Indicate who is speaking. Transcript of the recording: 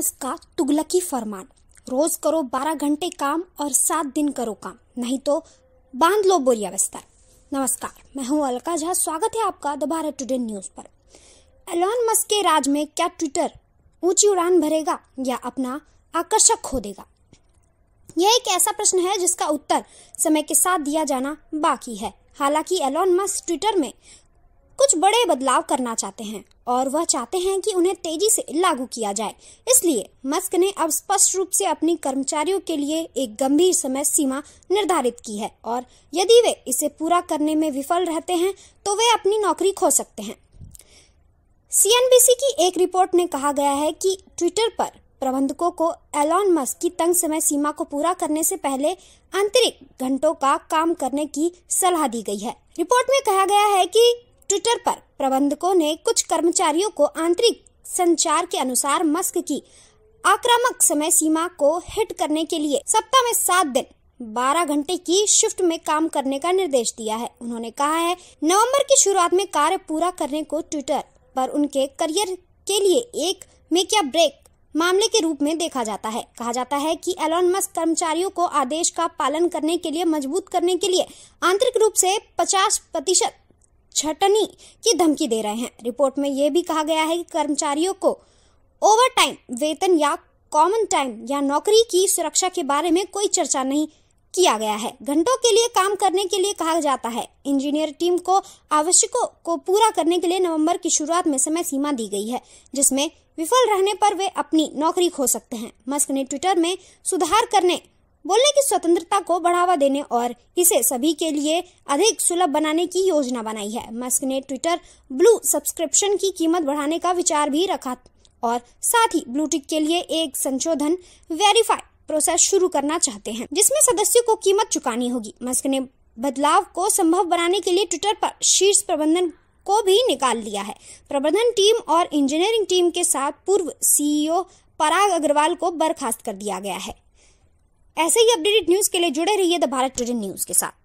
Speaker 1: MS का तुगलकी फरमान रोज करो बारह घंटे काम और सात दिन करो काम नहीं तो बांध लो बोरिया बस्तर नमस्कार मैं हूं अलका झा स्वागत है आपका द भारत टुडे न्यूज पर एलोन मस्क के राज में क्या ट्विटर ऊंची उड़ान भरेगा या अपना आकर्षक खो देगा यह एक ऐसा प्रश्न है जिसका उत्तर समय के साथ दिया जाना बाकी है हालांकि एलोन मस्क ट्विटर में कुछ बड़े बदलाव करना चाहते हैं और वह चाहते हैं कि उन्हें तेजी से लागू किया जाए इसलिए मस्क ने अब स्पष्ट रूप से अपनी कर्मचारियों के लिए एक गंभीर समय सीमा निर्धारित की है और यदि वे इसे पूरा करने में विफल रहते हैं तो वे अपनी नौकरी खो सकते हैं सीएनबीसी की एक रिपोर्ट में कहा गया है कि ट्विटर पर प्रबंधकों को एलॉन मस्क की तंग समय सीमा को पूरा करने से पहले आंतरिक घंटों का काम करने की सलाह दी गई है रिपोर्ट में कहा गया है कि ट्विटर पर प्रबंधकों ने कुछ कर्मचारियों को आंतरिक संचार के अनुसार मस्क की आक्रामक समय सीमा को हिट करने के लिए सप्ताह में सात दिन बारह घंटे की शिफ्ट में काम करने का निर्देश दिया है उन्होंने कहा है नवंबर की शुरुआत में कार्य पूरा करने को ट्विटर पर उनके करियर के लिए एक मेक या ब्रेक मामले के रूप में देखा जाता है कहा जाता है कि एलोन मस्क कर्मचारियों को आदेश का पालन करने के लिए मजबूत करने के लिए आंतरिक रूप से 50 प्रतिशत छटनी की धमकी दे रहे हैं रिपोर्ट में यह भी कहा गया है कि कर्मचारियों को ओवरटाइम टाइम वेतन या कॉमन टाइम या नौकरी की सुरक्षा के बारे में कोई चर्चा नहीं किया गया है घंटों के लिए काम करने के लिए कहा जाता है इंजीनियर टीम को आवश्यकों को पूरा करने के लिए नवंबर की शुरुआत में समय सीमा दी गई है जिसमें विफल रहने पर वे अपनी नौकरी खो सकते हैं मस्क ने ट्विटर में सुधार करने बोलने की स्वतंत्रता को बढ़ावा देने और इसे सभी के लिए अधिक सुलभ बनाने की योजना बनाई है मस्क ने ट्विटर ब्लू सब्सक्रिप्शन की कीमत बढ़ाने का विचार भी रखा और साथ ही ब्लूटिक के लिए एक संशोधन वेरीफाई प्रोसेस शुरू करना चाहते हैं जिसमें सदस्यों को कीमत चुकानी होगी मस्क ने बदलाव को संभव बनाने के लिए ट्विटर पर शीर्ष प्रबंधन को भी निकाल लिया है प्रबंधन टीम और इंजीनियरिंग टीम के साथ पूर्व सीईओ पराग अग्रवाल को बर्खास्त कर दिया गया है ऐसे ही अपडेटेड न्यूज के लिए जुड़े रहिए द भारत टुडे न्यूज के साथ